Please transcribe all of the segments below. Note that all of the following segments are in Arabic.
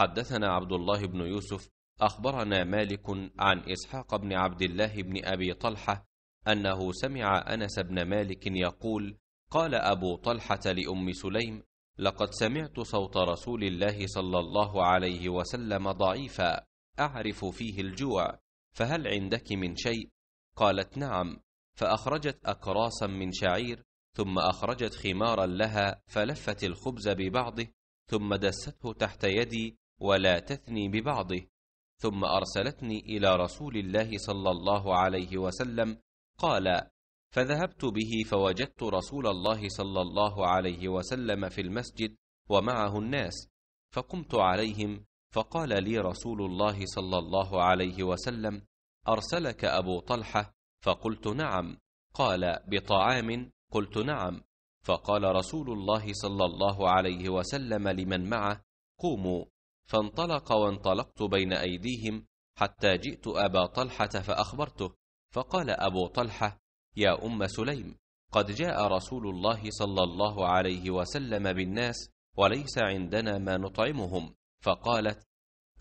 حدثنا عبد الله بن يوسف أخبرنا مالك عن إسحاق بن عبد الله بن أبي طلحة أنه سمع أنس بن مالك يقول قال أبو طلحة لأم سليم لقد سمعت صوت رسول الله صلى الله عليه وسلم ضعيفا أعرف فيه الجوع فهل عندك من شيء؟ قالت نعم فأخرجت أكراسا من شعير ثم أخرجت خمارا لها فلفت الخبز ببعضه ثم دسته تحت يدي ولا تثني ببعضه ثم ارسلتني الى رسول الله صلى الله عليه وسلم قال فذهبت به فوجدت رسول الله صلى الله عليه وسلم في المسجد ومعه الناس فقمت عليهم فقال لي رسول الله صلى الله عليه وسلم ارسلك ابو طلحه فقلت نعم قال بطعام قلت نعم فقال رسول الله صلى الله عليه وسلم لمن معه قوموا فانطلق وانطلقت بين ايديهم حتى جئت ابا طلحه فاخبرته فقال ابو طلحه يا ام سليم قد جاء رسول الله صلى الله عليه وسلم بالناس وليس عندنا ما نطعمهم فقالت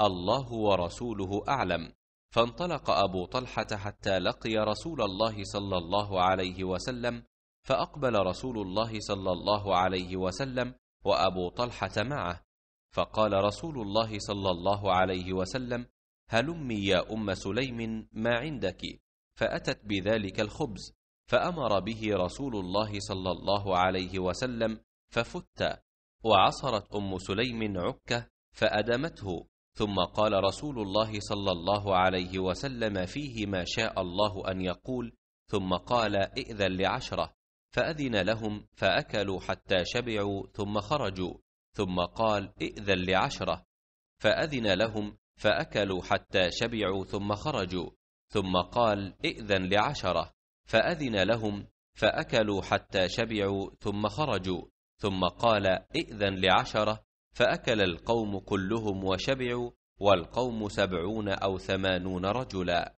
الله ورسوله اعلم فانطلق ابو طلحه حتى لقي رسول الله صلى الله عليه وسلم فاقبل رسول الله صلى الله عليه وسلم وابو طلحه معه فقال رسول الله صلى الله عليه وسلم هلمي يا ام سليم ما عندك فاتت بذلك الخبز فامر به رسول الله صلى الله عليه وسلم ففت وعصرت ام سليم عكه فادمته ثم قال رسول الله صلى الله عليه وسلم فيه ما شاء الله ان يقول ثم قال ائذن لعشره فاذن لهم فاكلوا حتى شبعوا ثم خرجوا ثم قال ائذن لعشرة فأذن لهم فأكلوا حتى شبعوا ثم خرجوا ثم قال ائذن لعشرة فأذن لهم فأكلوا حتى شبعوا ثم خرجوا ثم قال ائذن لعشرة فأكل القوم كلهم وشبعوا والقوم سبعون أو ثمانون رجلا